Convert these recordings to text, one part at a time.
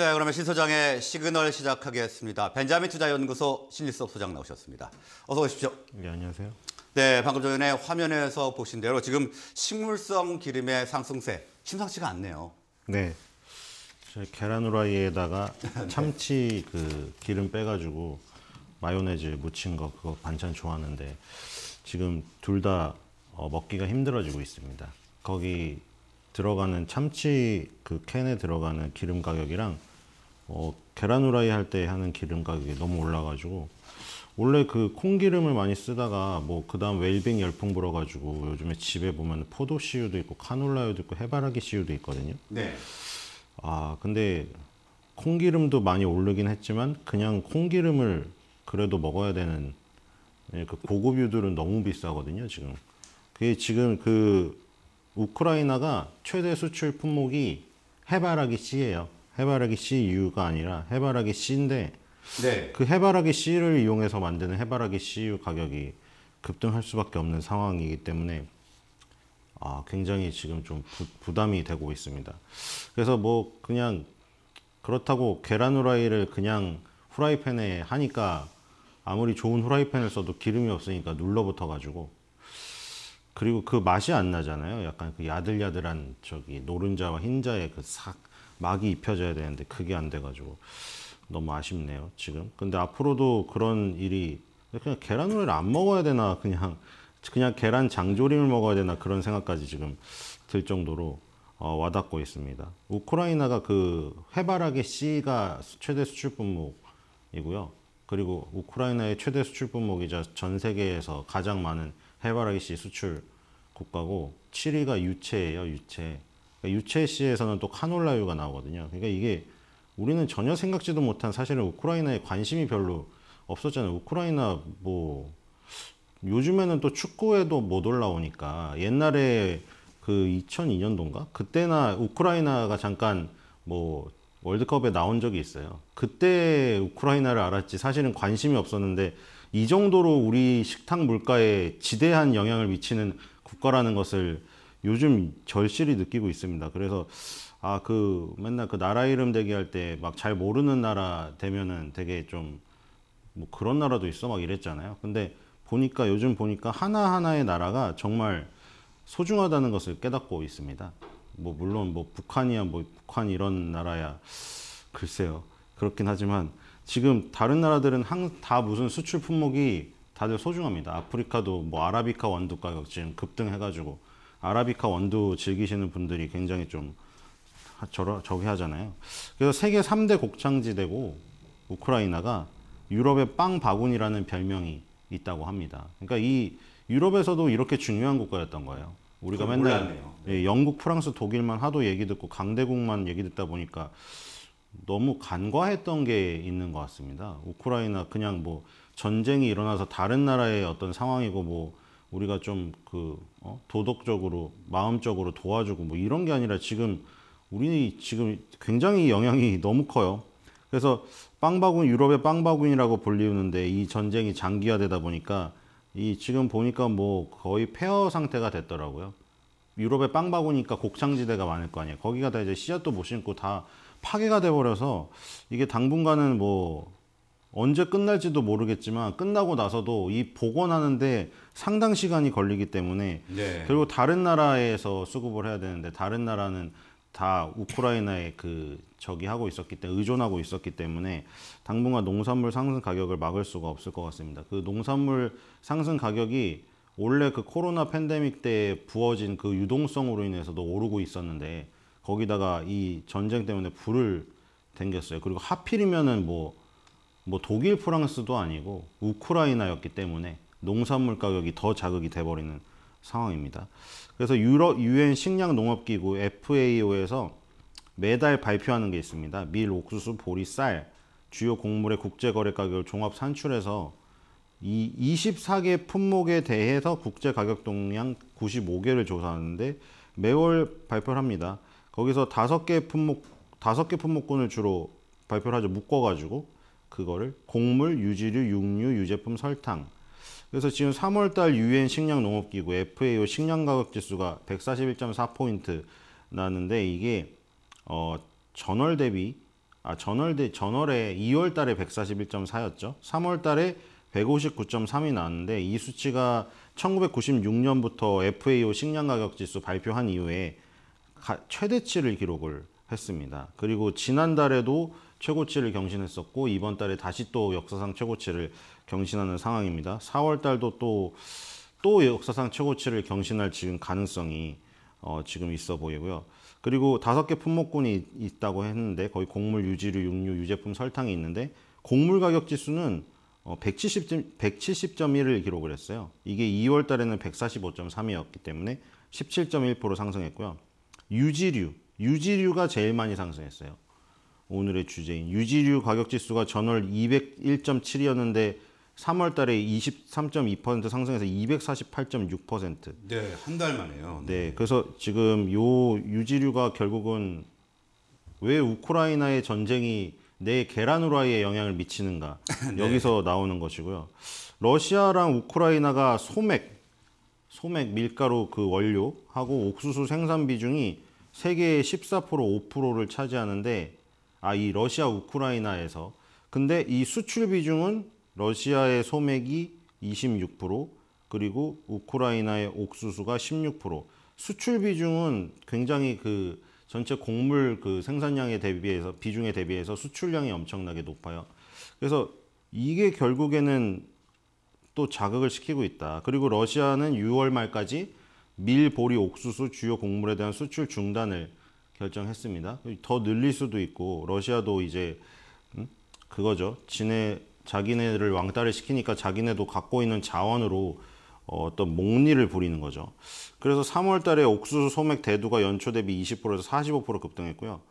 네, 그러면 신 소장의 시그널 시작하겠습니다. 벤자민 투자연구소 신일섭 소장 나오셨습니다. 어서 오십시오. 네, 안녕하세요. 네, 방금 전에 화면에서 보신 대로 지금 식물성 기름의 상승세 심상치가 않네요. 네. 계란 후라이에다가 네. 참치 그 기름 빼가지고 마요네즈 묻힌 거 그거 반찬 좋아하는데 지금 둘다 어, 먹기가 힘들어지고 있습니다. 거기 들어가는 참치 그 캔에 들어가는 기름 가격이랑 어, 계란 후라이 할 때 하는 기름 가격이 너무 올라가지고 원래 그 콩기름을 많이 쓰다가 뭐그 다음 웰빙 열풍 불어가지고 요즘에 집에 보면 포도 씨유도 있고 카놀라유도 있고 해바라기 씨유도 있거든요. 네. 아 근데 콩기름도 많이 오르긴 했지만 그냥 콩기름을 그래도 먹어야 되는 예, 그 고급 유들은 너무 비싸거든요 지금. 그게 지금 그 우크라이나가 최대 수출 품목이 해바라기 씨예요. 해바라기 CU가 아니라 해바라기 C인데 네. 그 해바라기 C를 이용해서 만드는 해바라기 CU 가격이 급등할 수밖에 없는 상황이기 때문에 아, 굉장히 지금 좀 부, 부담이 되고 있습니다. 그래서 뭐 그냥 그렇다고 계란 후라이를 그냥 후라이팬에 하니까 아무리 좋은 후라이팬을 써도 기름이 없으니까 눌러붙어 가지고 그리고 그 맛이 안 나잖아요. 약간 그 야들야들한 저기 노른자와 흰자의 그싹 막이 입혀져야 되는데 그게 안 돼가지고 너무 아쉽네요 지금 근데 앞으로도 그런 일이 그냥 계란을안 먹어야 되나 그냥 그냥 계란 장조림을 먹어야 되나 그런 생각까지 지금 들 정도로 어, 와닿고 있습니다 우크라이나가 그 해바라기 씨가 최대 수출 품목이고요 그리고 우크라이나의 최대 수출 품목이자 전 세계에서 가장 많은 해바라기 씨 수출 국가고 7위가 유채예요 유채 그러니까 유채씨에서는 또 카놀라유가 나오거든요. 그러니까 이게 우리는 전혀 생각지도 못한 사실은 우크라이나에 관심이 별로 없었잖아요. 우크라이나 뭐 요즘에는 또 축구에도 못 올라오니까 옛날에 그 2002년도인가 그때나 우크라이나가 잠깐 뭐 월드컵에 나온 적이 있어요. 그때 우크라이나를 알았지 사실은 관심이 없었는데 이 정도로 우리 식탁 물가에 지대한 영향을 미치는 국가라는 것을 요즘 절실히 느끼고 있습니다. 그래서 아 그 맨날 그 나라 이름 대기 할 때 막 잘 모르는 나라 되면은 되게 좀 뭐 그런 나라도 있어 막 이랬잖아요. 근데 보니까 요즘 보니까 하나 하나의 나라가 정말 소중하다는 것을 깨닫고 있습니다. 뭐 물론 뭐 북한이야 뭐 북한 이런 나라야 글쎄요 그렇긴 하지만 지금 다른 나라들은 항, 다 무슨 수출 품목이 다들 소중합니다. 아프리카도 뭐 아라비카 원두 가격 지금 급등해가지고 아라비카 원두 즐기시는 분들이 굉장히 좀 저러, 저기 하잖아요. 그래서 세계 3대 곡창지대고 우크라이나가 유럽의 빵 바구니라는 별명이 있다고 합니다. 그러니까 이 유럽에서도 이렇게 중요한 국가였던 거예요. 우리가 맨날 예, 영국, 프랑스, 독일만 하도 얘기 듣고 강대국만 얘기 듣다 보니까 너무 간과했던 게 있는 것 같습니다. 우크라이나 그냥 뭐 전쟁이 일어나서 다른 나라의 어떤 상황이고 뭐 우리가 좀 그 어? 도덕적으로 마음적으로 도와주고 뭐 이런 게 아니라 지금 우리 지금 굉장히 영향이 너무 커요. 그래서 빵바구니 유럽의 빵바구니라고 불리우는데 이 전쟁이 장기화되다 보니까 이 지금 보니까 뭐 거의 폐허 상태가 됐더라고요. 유럽의 빵바구니니까 곡창지대가 많을 거 아니에요. 거기가 다 이제 씨앗도 못 심고 다 파괴가 돼 버려서 이게 당분간은 뭐 언제 끝날지도 모르겠지만 끝나고 나서도 이 복원하는데 상당 시간이 걸리기 때문에 네. 결국 다른 나라에서 수급을 해야 되는데 다른 나라는 다 우크라이나에 그 저기 하고 있었기 때문에 의존하고 있었기 때문에 당분간 농산물 상승 가격을 막을 수가 없을 것 같습니다. 그 농산물 상승 가격이 원래 그 코로나 팬데믹 때 부어진 그 유동성으로 인해서도 오르고 있었는데 거기다가 이 전쟁 때문에 불을 댕겼어요. 그리고 하필이면은 뭐뭐 독일, 프랑스도 아니고 우크라이나였기 때문에 농산물 가격이 더 자극이 돼버리는 상황입니다. 그래서 유럽 유엔 식량 농업 기구 FAO에서 매달 발표하는 게 있습니다. 밀, 옥수수, 보리, 쌀 주요 곡물의 국제 거래 가격을 종합 산출해서 이 24개 품목에 대해서 국제 가격 동향 95개를 조사하는데 매월 발표를 합니다. 거기서 5개 품목 5개 품목군을 주로 발표를 하죠. 묶어 가지고 그거를 곡물, 유지류, 육류, 유제품, 설탕. 그래서 지금 3월달 유엔 식량농업기구 FAO 식량가격지수가 141.4포인트 나는데 이게 어, 전월 대비 아 전월 대 전월에 2월달에 141.4였죠. 3월달에 159.3이 나왔는데 이 수치가 1996년부터 FAO 식량가격지수 발표한 이후에 최대치를 기록을 했습니다. 그리고 지난달에도 최고치를 경신했었고 이번 달에 다시 또 역사상 최고치를 경신하는 상황입니다. 4월 달도 또 또 역사상 최고치를 경신할 지금 가능성이 어, 지금 있어 보이고요. 그리고 다섯 개 품목군이 있다고 했는데 거의 곡물, 유지류, 육류, 유제품, 설탕이 있는데 곡물 가격 지수는 어, 170, 170.1을 기록을 했어요. 이게 2월 달에는 145.3이었기 때문에 17.1% 상승했고요. 유지류, 유지류가 제일 많이 상승했어요. 오늘의 주제인 유지류 가격지수가 전월 201.7이었는데 3월 달에 23.2% 상승해서 248.6%. 네, 한 달 만에요. 네. 네. 그래서 지금 요 유지류가 결국은 왜 우크라이나의 전쟁이 내 계란 후라이에 영향을 미치는가 네. 여기서 나오는 것이고요. 러시아랑 우크라이나가 소맥, 소맥 밀가루 그 원료하고 옥수수 생산 비중이 세계의 14% 5%를 차지하는데 아, 이 러시아 우크라이나에서 근데 이 수출 비중은 러시아의 소맥이 26% 그리고 우크라이나의 옥수수가 16% 수출 비중은 굉장히 그 전체 곡물 그 생산량에 대비해서 비중에 대비해서 수출량이 엄청나게 높아요. 그래서 이게 결국에는 또 자극을 시키고 있다. 그리고 러시아는 6월 말까지 밀, 보리, 옥수수 주요 곡물에 대한 수출 중단을 결정했습니다. 더 늘릴 수도 있고 러시아도 이제 음? 그거죠. 지네 자기네를 왕따를 시키니까 자기네도 갖고 있는 자원으로 어, 어떤 목리를 부리는 거죠. 그래서 3월 달에 옥수수 소맥 대두가 연초 대비 20%에서 45% 급등했고요.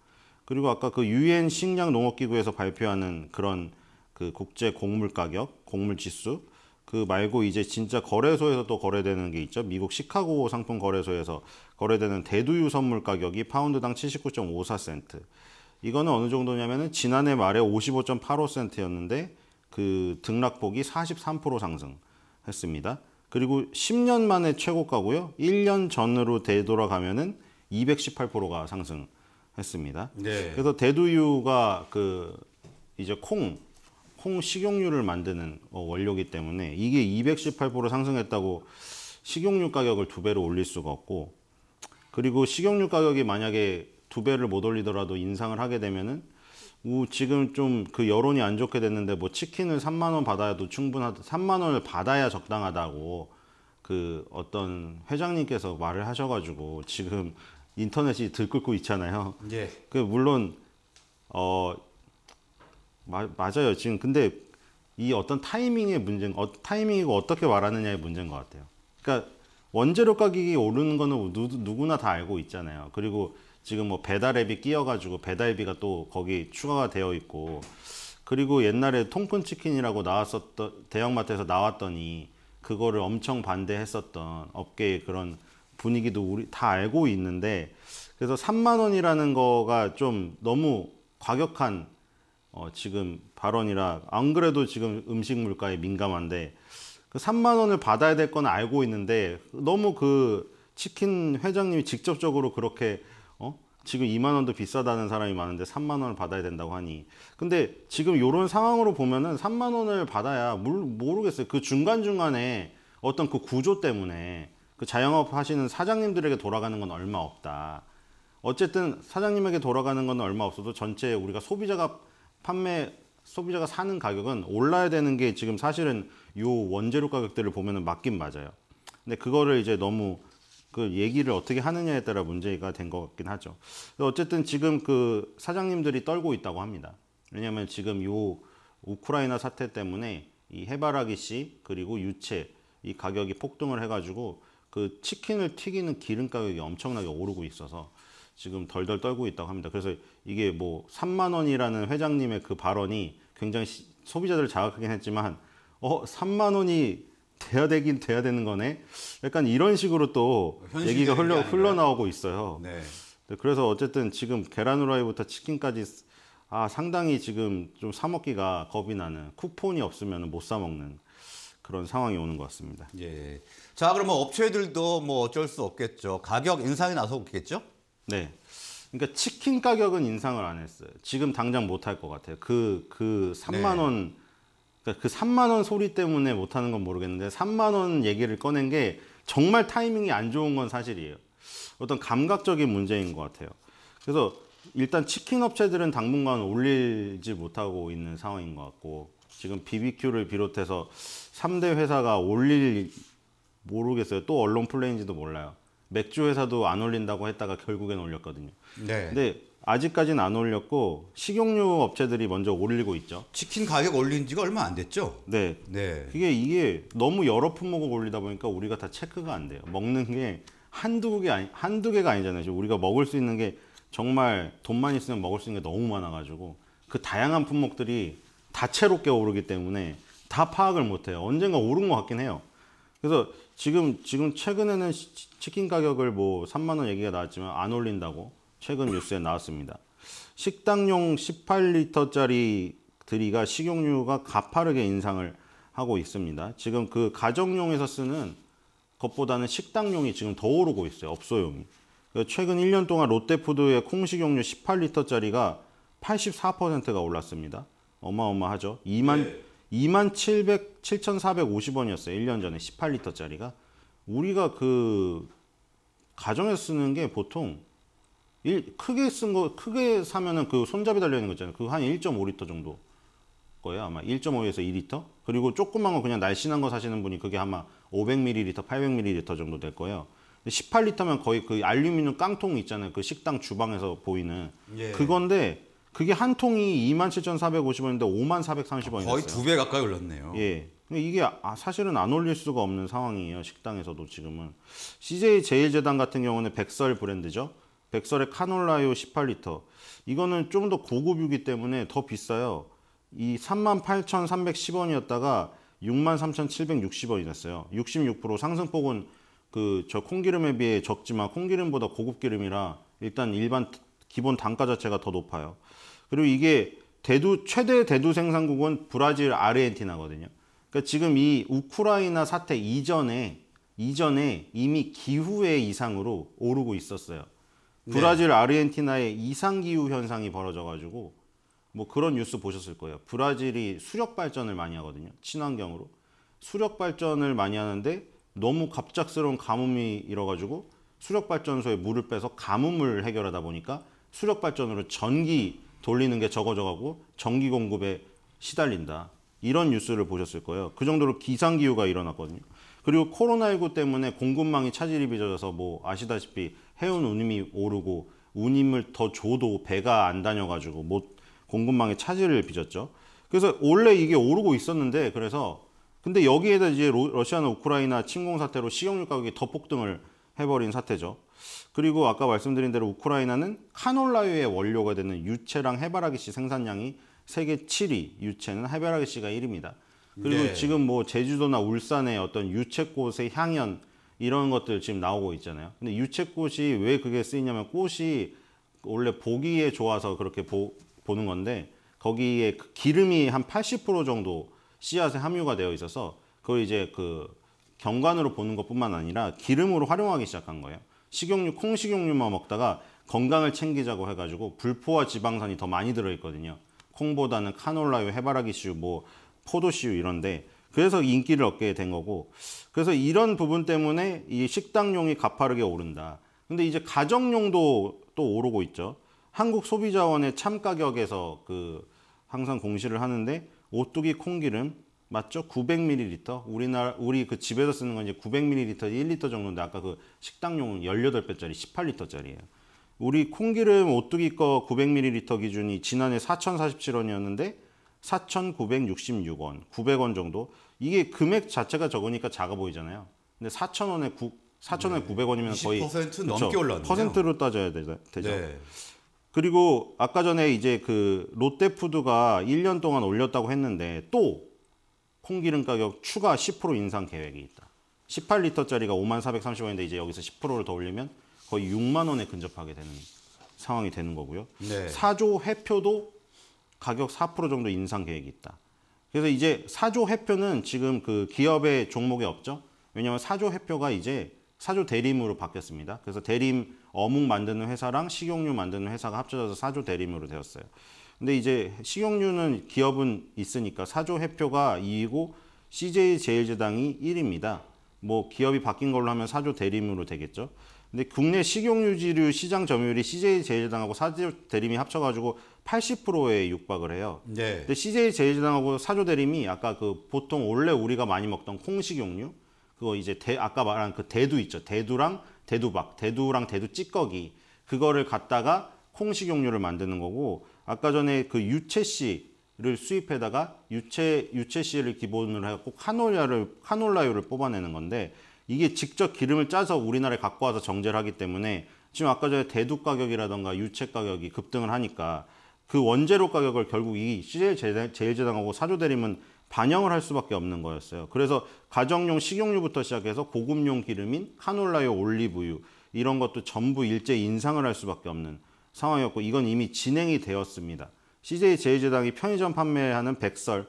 그리고 아까 그 유엔 식량 농업 기구에서 발표하는 그런 그 국제 곡물 가격, 곡물 지수 그 말고 이제 진짜 거래소에서 또 거래되는 게 있죠. 미국 시카고 상품 거래소에서 거래되는 대두유 선물 가격이 파운드당 79.54센트. 이거는 어느 정도냐면은 지난해 말에 55.85센트였는데 그 등락폭이 43% 상승했습니다. 그리고 10년 만에 최고가고요. 1년 전으로 되돌아가면은 218%가 상승했습니다. 네. 그래서 대두유가 그 이제 콩콩 식용유를 만드는 어, 원료기 때문에 이게 218% 상승했다고 식용유 가격을 두 배로 올릴 수가 없고 그리고 식용유 가격이 만약에 두 배를 못 올리더라도 인상을 하게 되면은 우 지금 좀 그 여론이 안 좋게 됐는데 뭐 치킨을 3만 원 받아도 야 충분하다 3만 원을 받아야 적당하다고 그 어떤 회장님께서 말을 하셔가지고 지금 인터넷이 들끓고 있잖아요. 예. 그 물론 어 마, 맞아요. 지금 근데 이 어떤 타이밍의 문제인 어, 타이밍이고 어떻게 말하느냐의 문제인 것 같아요. 그러니까 원재료 가격이 오르는 거는 누, 구나다 알고 있잖아요. 그리고 지금 뭐 배달앱이 끼어가지고 배달비가 또 거기 추가가 되어 있고 그리고 옛날에 통큰 치킨이라고 나왔었던 대형마트에서 나왔더니 그거를 엄청 반대했었던 업계의 그런 분위기도 우리 다 알고 있는데 그래서 3만 원이라는 거가 좀 너무 과격한 어, 지금 발언이라 안 그래도 지금 음식 물가에 민감한데 그 3만 원을 받아야 될 건 알고 있는데 너무 그 치킨 회장님이 직접적으로 그렇게 어? 지금 2만 원도 비싸다는 사람이 많은데 3만 원을 받아야 된다고 하니 근데 지금 이런 상황으로 보면은 3만 원을 받아야 물, 모르겠어요 그 중간중간에 어떤 그 구조 때문에 그 자영업 하시는 사장님들에게 돌아가는 건 얼마 없다 어쨌든 사장님에게 돌아가는 건 얼마 없어도 전체 우리가 소비자가 판매 소비자가 사는 가격은 올라야 되는 게 지금 사실은 요 원재료 가격들을 보면 맞긴 맞아요. 근데 그거를 이제 너무 그 얘기를 어떻게 하느냐에 따라 문제가 된 것 같긴 하죠. 어쨌든 지금 그 사장님들이 떨고 있다고 합니다. 왜냐하면 지금 요 우크라이나 사태 때문에 이 해바라기 씨 그리고 유채 이 가격이 폭등을 해가지고 그 치킨을 튀기는 기름 가격이 엄청나게 오르고 있어서 지금 덜덜 떨고 있다고 합니다. 그래서 이게 뭐 3만 원이라는 회장님의 그 발언이 굉장히 시, 소비자들을 자극하긴 했지만 어 3만 원이 돼야 되긴 돼야 되는 거네. 약간 이런 식으로 또 얘기가 흘러 흘러나오고 있어요. 네. 네. 그래서 어쨌든 지금 계란 후라이부터 치킨까지 아 상당히 지금 좀 사 먹기가 겁이 나는 쿠폰이 없으면 못사 먹는 그런 상황이 오는 것 같습니다. 예. 자 그러면 업체들도 뭐 어쩔 수 없겠죠. 가격 인상이 나서겠죠? 네. 그러니까 치킨 가격은 인상을 안 했어요. 지금 당장 못할것 같아요. 그, 그 3만 네. 원, 그러니까 그 3만 원 소리 때문에 못 하는 건 모르겠는데 3만 원 얘기를 꺼낸 게 정말 타이밍이 안 좋은 건 사실이에요. 어떤 감각적인 문제인 것 같아요. 그래서 일단 치킨 업체들은 당분간 올리지 못하고 있는 상황인 것 같고 지금 BBQ를 비롯해서 3대 회사가 올릴 모르겠어요. 또 언론 플레인지도 몰라요. 맥주 회사도 안 올린다고 했다가 결국엔 올렸거든요. 네. 근데 아직까지는 안 올렸고 식용유 업체들이 먼저 올리고 있죠. 치킨 가격 올린 지가 얼마 안 됐죠? 네. 네. 그게 이게 너무 여러 품목을 올리다 보니까 우리가 다 체크가 안 돼요. 먹는 게 한두 개 아니 한두 개가 아니잖아요. 우리가 먹을 수 있는 게 정말 돈만 있으면 먹을 수 있는 게 너무 많아 가지고 그 다양한 품목들이 다채롭게 오르기 때문에 다 파악을 못 해요. 언젠가 오른 것 같긴 해요. 그래서 지금 지금 최근에는 치킨 가격을 뭐 3만 원 얘기가 나왔지만 안 올린다고 최근 뉴스에 나왔습니다. 식당용 18리터짜리 드리가 식용유가 가파르게 인상을 하고 있습니다. 지금 그 가정용에서 쓰는 것보다는 식당용이 지금 더 오르고 있어요. 업소용이. 최근 1년 동안 롯데푸드의 콩식용유 18리터짜리가 84%가 올랐습니다. 어마어마하죠. 2만 네. 27,450원이었어요. 만 1년 전에 18리터짜리가. 우리가 그 가정에서 쓰는 게 보통 일, 크게 쓴 거, 크게 사면은 그 손잡이 달려있는 거 있잖아요. 그 한 1.5리터 정도 거예요. 아마 1.5에서 2리터? 그리고 조그만 거 그냥 날씬한 거 사시는 분이 그게 아마 500ml, 800ml 정도 될 거예요. 18리터면 거의 그 알루미늄 깡통 있잖아요. 그 식당 주방에서 보이는. 예. 그건데 그게 한 통이 27,450원인데 5만430원이었어요. 거의 두 배 가까이 올랐네요. 예. 이게 아, 사실은 안 올릴 수가 없는 상황이에요. 식당에서도 지금은. CJ 제일제당 같은 경우는 백설 브랜드죠. 백설의 카놀라유 18리터. 이거는 좀 더 고급유기 때문에 더 비싸요. 이 38,310원이었다가 63,760원이 됐어요. 66% 상승폭은 그 저 콩기름에 비해 적지만 콩기름보다 고급 기름이라 일단 일반 기본 단가 자체가 더 높아요. 그리고 이게 대두 최대 대두 생산국은 브라질, 아르헨티나거든요. 그러니까 지금 이 우크라이나 사태 이전에 이전에 이미 기후의 이상으로 오르고 있었어요. 네. 브라질, 네. 아르헨티나의 이상 기후 현상이 벌어져 가지고 뭐 그런 뉴스 보셨을 거예요. 브라질이 수력 발전을 많이 하거든요. 친환경으로. 수력 발전을 많이 하는데 너무 갑작스러운 가뭄이 일어가지고 수력 발전소에 물을 빼서 가뭄을 해결하다 보니까 수력 발전으로 전기 돌리는 게 적어져가고 전기 공급에 시달린다. 이런 뉴스를 보셨을 거예요. 그 정도로 기상기후가 일어났거든요. 그리고 코로나19 때문에 공급망이 차질이 빚어져서 뭐 아시다시피 해운 운임이 오르고 운임을 더 줘도 배가 안 다녀가지고 못 공급망에 차질을 빚었죠. 그래서 원래 이게 오르고 있었는데 그래서 근데 여기에다 이제 러시아나 우크라이나 침공 사태로 식용유 가격이 더 폭등을 해버린 사태죠. 그리고 아까 말씀드린 대로 우크라이나는 카놀라유의 원료가 되는 유채랑 해바라기 씨 생산량이 세계 7위, 유채는 해바라기 씨가 1위입니다. 그리고 네. 지금 뭐 제주도나 울산의 어떤 유채꽃의 향연 이런 것들 지금 나오고 있잖아요. 근데 유채꽃이 왜 그게 쓰이냐면 꽃이 원래 보기에 좋아서 그렇게 보, 보는 건데 거기에 그 기름이 한 80% 정도 씨앗에 함유가 되어 있어서 그걸 이제 그 경관으로 보는 것뿐만 아니라 기름으로 활용하기 시작한 거예요. 식용유, 콩식용유만 먹다가 건강을 챙기자고 해가지고 불포화 지방산이 더 많이 들어있거든요. 콩보다는 카놀라유, 해바라기씨유, 뭐 포도씨유 이런데 그래서 인기를 얻게 된 거고 그래서 이런 부분 때문에 이 식당용이 가파르게 오른다. 근데 이제 가정용도 또 오르고 있죠. 한국 소비자원의 참 가격에서 그 항상 공시를 하는데 오뚜기 콩기름 맞죠? 900ml. 우리나라 우리 그 집에서 쓰는 건 이제 900ml 1리터 정도인데 아까 그 식당용 은 18배짜리 18리터짜리예요. 우리 콩기름 오뚜기 거 900ml 기준이 지난해 4,047원이었는데 4,966원, 900원 정도. 이게 금액 자체가 적으니까 작아 보이잖아요. 근데 4,000원에 9 4,900원이면 네, 거의 퍼센트 넘게 올랐네요. 퍼센트로 따져야 되죠. 네. 그리고 아까 전에 이제 그 롯데푸드가 1년 동안 올렸다고 했는데 또 콩기름 가격 추가 10% 인상 계획이 있다. 18리터짜리가 5만 430원인데 이제 여기서 10%를 더 올리면 거의 6만 원에 근접하게 되는 상황이 되는 거고요. 네. 사조 회표도 가격 4% 정도 인상 계획이 있다. 그래서 이제 4조 회표는 지금 그 기업의 종목에 없죠. 왜냐하면 4조 회표가 이제 4조 대림으로 바뀌었습니다. 그래서 대림 어묵 만드는 회사랑 식용유 만드는 회사가 합쳐져서 4조 대림으로 되었어요. 근데 이제 식용유는 기업은 있으니까 사조 해표가 2이고 CJ제일제당이 1입니다. 뭐 기업이 바뀐 걸로 하면 사조 대림으로 되겠죠. 근데 국내 식용유지류 시장 점유율이 CJ제일제당하고 사조 대림이 합쳐가지고 80%에 육박을 해요. 네. 근데 CJ제일제당하고 사조 대림이 아까 그 보통 원래 우리가 많이 먹던 콩식용유 그거 이제 대, 아까 말한 그 대두 있죠. 대두랑 대두박, 대두랑 대두 찌꺼기 그거를 갖다가 콩식용유를 만드는 거고 아까 전에 그 유채 씨를 수입해다가 유채 유채 씨를 기본으로 해갖고 카놀라를 카놀라유를 뽑아내는 건데 이게 직접 기름을 짜서 우리나라에 갖고 와서 정제를 하기 때문에 지금 아까 전에 대두 가격이라던가 유채 가격이 급등을 하니까 그 원재료 가격을 결국 이 CJ 제일제당하고 사조대림은 반영을 할 수밖에 없는 거였어요. 그래서 가정용 식용유부터 시작해서 고급용 기름인 카놀라유, 올리브유 이런 것도 전부 일제 인상을 할 수밖에 없는 상황이었고 이건 이미 진행이 되었습니다. CJ제일제당이 편의점 판매하는 백설,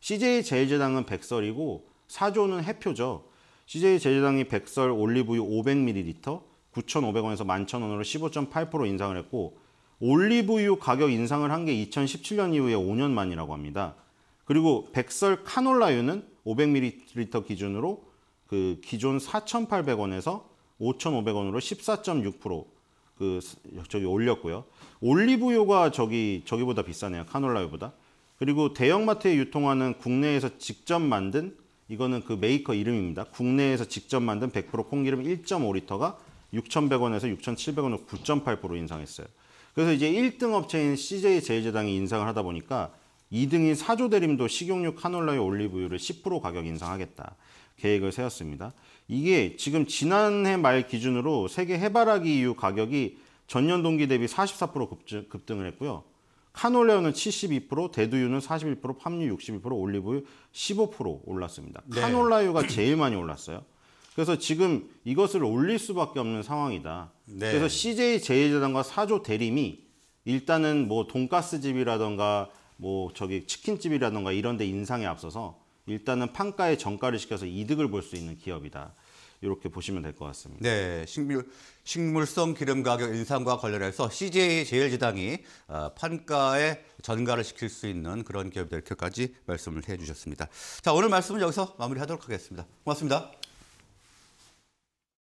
CJ제일제당은 백설이고 사조는 해표죠. CJ제일제당이 백설 올리브유 500ml 9,500원에서 11,000원으로 15.8% 인상을 했고 올리브유 가격 인상을 한 게 2017년 이후에 5년 만이라고 합니다. 그리고 백설 카놀라유는 500ml 기준으로 그 기존 4,800원에서 5,500원으로 그 저기 올렸고요. 올리브유가 저기 저기보다 비싸네요. 카놀라유보다. 그리고 대형마트에 유통하는 국내에서 직접 만든 이거는 그 메이커 이름입니다. 국내에서 직접 만든 100% 콩기름 1.5리터가 6,100원에서 6,700원으로 9.8% 인상했어요. 그래서 이제 1등 업체인 CJ 제일제당이 인상을 하다 보니까 2등인 사조대림도 식용유 카놀라유 올리브유를 10% 가격 인상하겠다. 계획을 세웠습니다. 이게 지금 지난해 말 기준으로 세계 해바라기 이후 가격이 전년 동기 대비 44% 급등, 을 했고요. 카놀레오는 72%, 대두유는 41%, 팜유 61%, 올리브유 15% 올랐습니다. 네. 카놀라유가 제일 많이 올랐어요. 그래서 지금 이것을 올릴 수밖에 없는 상황이다. 네. 그래서 CJ 제일제당과 사조 대림이 일단은 뭐 돈가스집이라던가 뭐 저기 치킨집이라던가 이런 데 인상에 앞서서 일단은 판가에 정가를 시켜서 이득을 볼 수 있는 기업이다. 이렇게 보시면 될 것 같습니다. 네, 식물, 식물성 기름 가격 인상과 관련해서 CJ 제일제당이 어, 판가에 전가를 시킬 수 있는 그런 기업들 이렇게까지 말씀을 해주셨습니다. 자, 오늘 말씀은 여기서 마무리하도록 하겠습니다. 고맙습니다.